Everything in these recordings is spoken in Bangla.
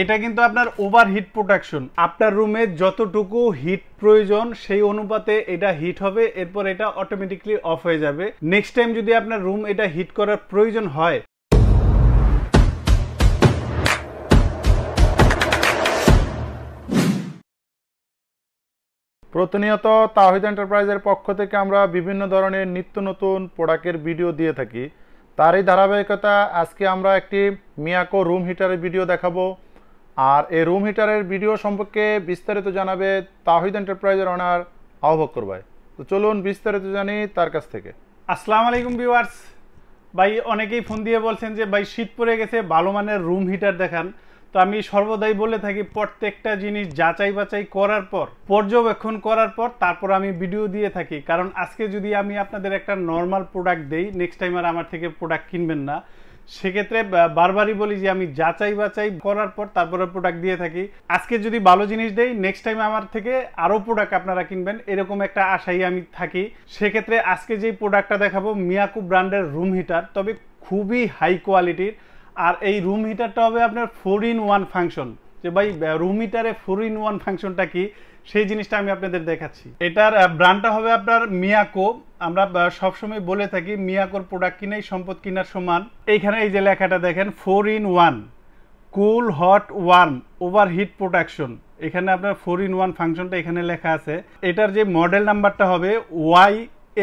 এটা কিন্তু আপনার ওভার হিট প্রোটেকশন আপনার রুমে যতটুকু হিট প্রয়োজন সেই অনুপাতে এটা হিট হবে এরপর এটা অটোমেটিকলি অফ হয়ে যাবে নেক্সট টাইম যদি আপনার রুম এটা হিট করার প্রয়োজন হয় প্রতিনিয়ত তাহিদ এন্টারপ্রাইজের পক্ষ থেকে আমরা বিভিন্ন ধরনের নিত্য নতুন প্রোডাক্টের ভিডিও দিয়ে থাকি তারই ধারাবাহিকতা আজকে আমরা একটি মিয়াকো রুম হিটারের ভিডিও দেখাবো আর এই রুম হিটারের ভিডিও সম্পর্কে বিস্তারিত জানাবে তাহিদ এন্টারপ্রাইজের অনার আহ্বক করবাই তো চলুন বিস্তারিত জানি তার কাছ থেকে আসসালামু আলাইকুম ভিউয়ার্স ভাই অনেকেই ফোন দিয়ে বলছেন যে ভাই শীত পড়ে গেছে ভালো মানের রুম হিটার দেখান তো আমি সর্বদাই বলে থাকি প্রত্যেকটা জিনিস যাচাই বাছাই করার পর পর্যবেক্ষণ করার পর তারপর আমি ভিডিও দিয়ে থাকি কারণ আজকে যদি আমি আপনাদের একটা নর্মাল প্রোডাক্ট দেই নেক্সট টাইম আর আমার থেকে প্রোডাক্ট কিনবেন না সেক্ষেত্রে বারবারই বলি যে আমি যাচাই বাছাই করার পর তারপরে প্রোডাক্ট দিয়ে থাকি আজকে যদি ভালো জিনিস দেই নেক্সট টাইম আমার থেকে আরও প্রোডাক্ট আপনারা কিনবেন এরকম একটা আশাই আমি থাকি সেক্ষেত্রে আজকে যেই প্রোডাক্টটা দেখাবো মিয়াকু ব্র্যান্ডের রুম হিটার তবে খুবই হাই কোয়ালিটির আর এই রুম হিটারটা হবে আপনার ফোর ইন ওয়ান ফাংশন যে ভাই রুম মিটারে ফোর ইন ওয়ান ফাংশনটা কি সেই জিনিসটা আমি আপনাদের দেখাচ্ছি এটার ব্র্যান্ডটা হবে আপনার মিয়াকো আমরা সবসময় বলে থাকি মিয়াকোর প্রোডাক্ট কিনেই সম্পদ কেনার সমান এইখানে এই যে লেখাটা দেখেন four in one cool hot warm over heat protection এখানে আপনার ফোর ইন ওয়ান ফাংশনটা এখানে লেখা আছে এটার যে মডেল নাম্বারটা হবে Y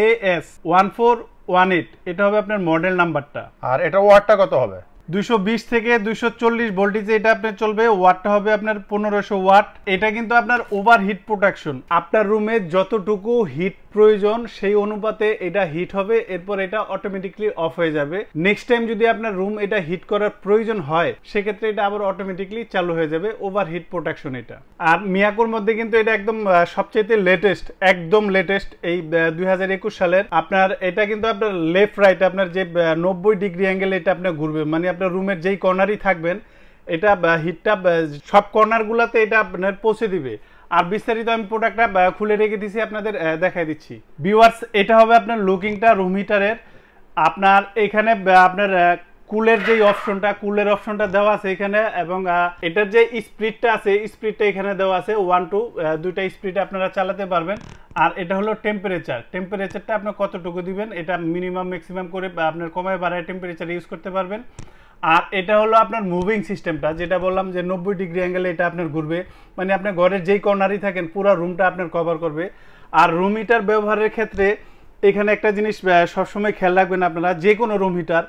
A S one four one eight এটা হবে আপনার মডেল নাম্বারটা আর এটা ওয়ার্ডটা কত হবে দুশো থেকে দুশো চল্লিশ ভোল্টেজে এটা আপনার চলবে ওয়াটটা হবে আপনার পনেরোশো ওয়াট এটা কিন্তু আপনার ওভারহিট প্রোটেকশন আপনার রুমে যতটুকু হিট প্রয়োজন সেই অনুপাতে এটা হিট হবে এরপর এটা অটোমেটিকলি অফ হয়ে যাবে নেক্সট টাইম যদি আপনার রুম এটা হিট করার প্রয়োজন হয় সেক্ষেত্রে এটা আবার অটোমেটিকলি চালু হয়ে যাবে ওভার হিট প্রোটেকশন এটা আর মিয়াকোর মধ্যে কিন্তু এটা একদম সবচেয়ে লেটেস্ট একদম লেটেস্ট এই দুই সালের আপনার এটা কিন্তু আপনার লেফট রাইট আপনার যে নব্বই ডিগ্রি অ্যাঙ্গেল এটা আপনার ঘুরবে মানে আপনার রুমের যেই কর্নারই থাকবেন এটা হিটটা সব কর্নারগুলোতে এটা আপনার পৌঁছে দিবে আর বিস্তারিত আমি প্রোডাক্টটা খুলে রেখে দিছি আপনাদের দেখাই দিচ্ছি ভিউয়ার্স এটা হবে আপনার লুকিংটা রুম হিটারের আপনার এখানে আপনার কুলের যে অপশনটা কুলের অপশনটা দেওয়া আছে এখানে এবং এটার যে স্পিডটা আছে স্পিডটা এখানে দেওয়া আছে ওয়ান টু দুইটা স্পিড আপনারা চালাতে পারবেন আর এটা হলো টেম্পারেচার টেম্পারেচারটা আপনার কতটুকু দিবেন এটা মিনিমাম ম্যাক্সিমাম করে আপনার কমায় বাড়ায় টেম্পারেচার ইউজ করতে পারবেন আর এটা হলো আপনার মুভিং সিস্টেমটা যেটা বললাম যে নব্বই ডিগ্রি অ্যাঙ্গেলে এটা আপনার ঘুরবে মানে আপনার ঘরের যেই কর্নারই থাকেন পুরো রুমটা আপনার কভার করবে আর রুম হিটার ব্যবহারের ক্ষেত্রে এখানে একটা জিনিস সবসময় খেয়াল রাখবেন আপনারা যে কোনো রুম হিটার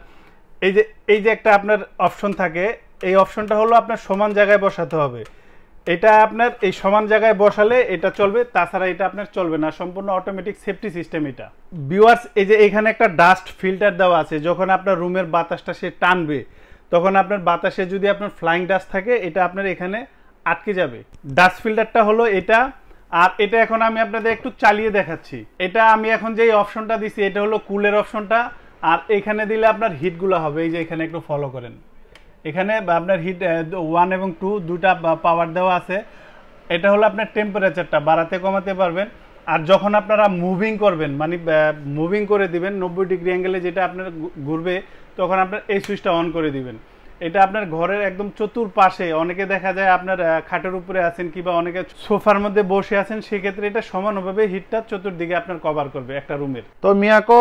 এই যে এই যে একটা আপনার অপশন থাকে এই অপশনটা হলো আপনার সমান জায়গায় বসাতে হবে এটা আপনার এই সমান জায়গায় বসালে এটা চলবে তাছাড়া এটা আপনার চলবে না সম্পূর্ণ অটোমেটিক সেফটি সিস্টেম এটা বিওয়ার্স এই যে এখানে একটা ডাস্ট ফিল্টার দেওয়া আছে যখন আপনার রুমের বাতাসটা সে টানবে তখন আপনার বাতাসে যদি আপনার ফ্লাইং ডাস্ট থাকে এটা আপনার এখানে আটকে যাবে ডাস্ট ফিল্টারটা হলো এটা আর এটা এখন আমি আপনাদের একটু চালিয়ে দেখাচ্ছি এটা আমি এখন যেই অপশনটা দিছি এটা হলো কুলের অপশনটা আর এখানে দিলে আপনার হিটগুলো হবে এই যে এখানে একটু ফলো করেন এখানে আপনার হিট ওয়ান এবং টু দুটা পাওয়ার দেওয়া আছে এটা হলো আপনার টেম্পারেচারটা বাড়াতে কমাতে পারবেন আর যখন আপনারা মুভিং করবেন মানে মুভিং করে দিবেন নব্বই ডিগ্রি অ্যাঙ্গেলে যেটা আপনার ঘুরবে তখন আপনার এই সুইচটা অন করে দিবেন এটা আপনার ঘরের একদম চতুর পাশে অনেকে দেখা যায় আপনার খাটের উপরে আছেন কিংবা অনেকে সোফার মধ্যে বসে আছেন সেক্ষেত্রে এটা সমানভাবে হিটটা চতুর্দিকে আপনার কভার করবে একটা রুমের তো মিয়াকো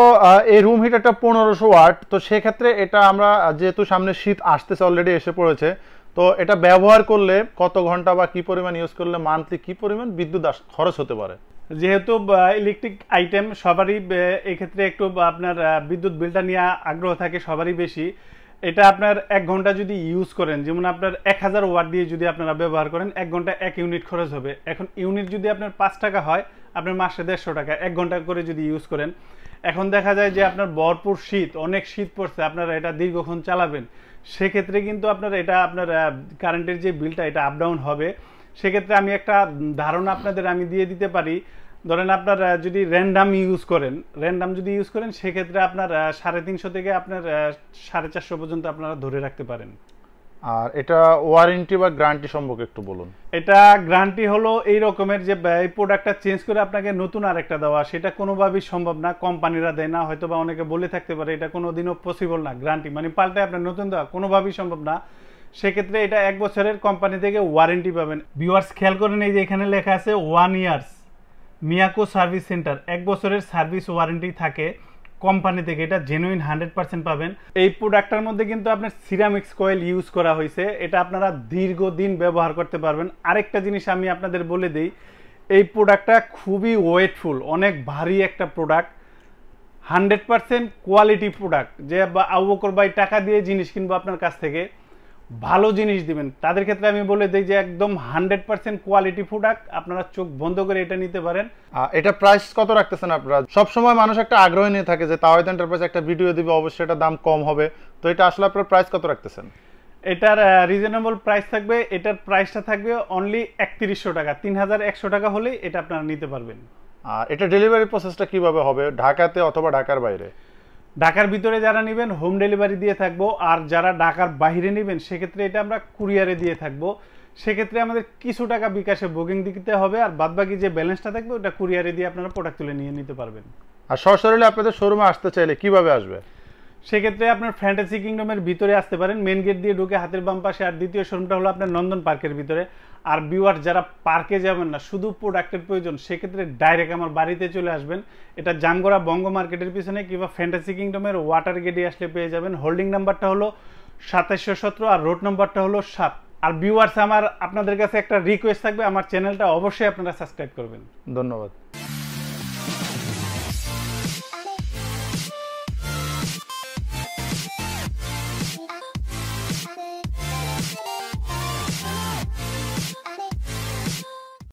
এই রুম হিটারটা পনেরোশো ওয়াট তো সেক্ষেত্রে এটা আমরা যেহেতু সামনে শীত আসতেছে অলরেডি এসে পড়েছে তো এটা ব্যবহার করলে কত ঘন্টা বা কি পরিমাণ ইউজ করলে মান্থলি কি পরিমাণ বিদ্যুৎ খরচ হতে পারে যেহেতু ইলেকট্রিক আইটেম সবারই এক্ষেত্রে একটু আপনার বিদ্যুৎ বিলটা নিয়ে আগ্রহ থাকে সবারই বেশি এটা আপনার এক ঘন্টা যদি ইউজ করেন যেমন আপনার এক হাজার ওয়াট দিয়ে যদি আপনারা ব্যবহার করেন এক ঘন্টা এক ইউনিট খরচ হবে এখন ইউনিট যদি আপনার পাঁচ টাকা হয় আপনার মাসে দেড়শো টাকা এক ঘন্টা করে যদি ইউজ করেন এখন দেখা যায় যে আপনার ভরপুর শীত অনেক শীত পড়ছে আপনারা এটা দীর্ঘক্ষণ চালাবেন সেক্ষেত্রে কিন্তু আপনার এটা আপনার কারেন্টের যে বিলটা এটা আপ ডাউন হবে সেক্ষেত্রে আমি একটা ধারণা আপনাদের আমি দিয়ে দিতে পারি ধরেন আপনার যদি র্যান্ডাম ইউজ করেন র্যান্ডাম যদি ইউজ করেন সেক্ষেত্রে আপনার সাড়ে তিনশো থেকে আপনার সাড়ে চারশো পর্যন্ত আপনারা ধরে রাখতে পারেন আর এটা ওয়ারেন্টি বা গ্যারান্টি সম্পর্কে একটু বলুন এটা গ্যারান্টি হলো এই রকমের যে এই প্রোডাক্টটা চেঞ্জ করে আপনাকে নতুন আর একটা দেওয়া সেটা কোনোভাবেই সম্ভব না কোম্পানিরা দেয় না হয়তো বা অনেকে বলে থাকতে পারে এটা কোনো দিনও পসিবল না গ্যারান্টি মানে পাল্টে আপনার নতুন দেওয়া কোনোভাবেই সম্ভব না সেক্ষেত্রে এটা এক বছরের কোম্পানি থেকে ওয়ারেন্টি পাবেন ভিউয়ার্স খেয়াল করেন এই যে এখানে লেখা আছে one years Miyako service centre এক বছরের সার্ভিস ওয়ারেন্টি থাকে কোম্পানি থেকে এটা জেনুইন হান্ড্রেড পার্সেন্ট পাবেন এই প্রোডাক্টটার মধ্যে কিন্তু আপনার সিরামিক্স কয়েল ইউজ করা হয়েছে এটা আপনারা দীর্ঘদিন ব্যবহার করতে পারবেন আরেকটা জিনিস আমি আপনাদের বলে দিই এই প্রোডাক্টটা খুবই ওয়েটফুল অনেক ভারী একটা product hundred percent quality product যে বা আবকর বাই টাকা দিয়ে জিনিস কিনবো আপনার কাছ থেকে ভালো জিনিস দিবেন তাদের ক্ষেত্রে আমি বলে দিই যে একদম হান্ড্রেড পার্সেন্ট কোয়ালিটি প্রোডাক্ট আপনারা চোখ বন্ধ করে এটা নিতে পারেন এটা প্রাইস কত রাখতেছেন আপনারা সবসময় মানুষ একটা আগ্রহ নিয়ে থাকে যে তাও এন্টারপ্রাইজ একটা ভিডিও দিবে অবশ্যই এটা দাম কম হবে তো এটা আসলে আপনার প্রাইস কত রাখতেছেন এটার রিজনেবল প্রাইস থাকবে এটার প্রাইসটা থাকবে অনলি একত্রিশশো টাকা তিন হাজার একশো টাকা হলেই এটা আপনারা নিতে পারবেন আর এটা ডেলিভারি প্রসেসটা কিভাবে হবে ঢাকাতে অথবা ঢাকার বাইরে ঢাকার ভিতরে যারা নেবেন হোম ডেলিভারি দিয়ে থাকবো আর যারা ঢাকার বাইরে নেবেন সেক্ষেত্রে এটা আমরা কুরিয়ারে দিয়ে থাকবো সেক্ষেত্রে আমাদের কিছু টাকা বিকাশে বুকিং দিতে হবে আর বাদবাকি যে ব্যালেন্সটা থাকবে ওটা কুরিয়ারে দিয়ে আপনারা প্রোডাক্ট তুলে নিয়ে নিতে পারবেন আর সরাসরি আপনাদের শোরুমে আসতে চাইলে কিভাবে আসবে সেক্ষেত্রে আপনার ফ্যান্টাসি কিংডমের ভিতরে আসতে পারেন মেন গেট দিয়ে ঢুকে হাতের বাম পাশে আর দ্বিতীয় শোরুমটা হলো আপনার নন্দন পার্কের ভিতরে আর বিওয়ার যারা পার্কে যাবেন না শুধু প্রোডাক্টের প্রয়োজন সেক্ষেত্রে ডাইরেক্ট আমার বাড়িতে চলে আসবেন এটা জামগোড়া বঙ্গ মার্কেটের পিছনে কিংবা ফ্যান্টাসি কিংডমের ওয়াটার গেটে আসলে পেয়ে যাবেন হোল্ডিং নাম্বারটা হলো সাতাশশো সতেরো আর রোড নাম্বারটা হলো সাত আর বিওয়ার্স আমার আপনাদের কাছে একটা রিকোয়েস্ট থাকবে আমার চ্যানেলটা অবশ্যই আপনারা সাবস্ক্রাইব করবেন ধন্যবাদ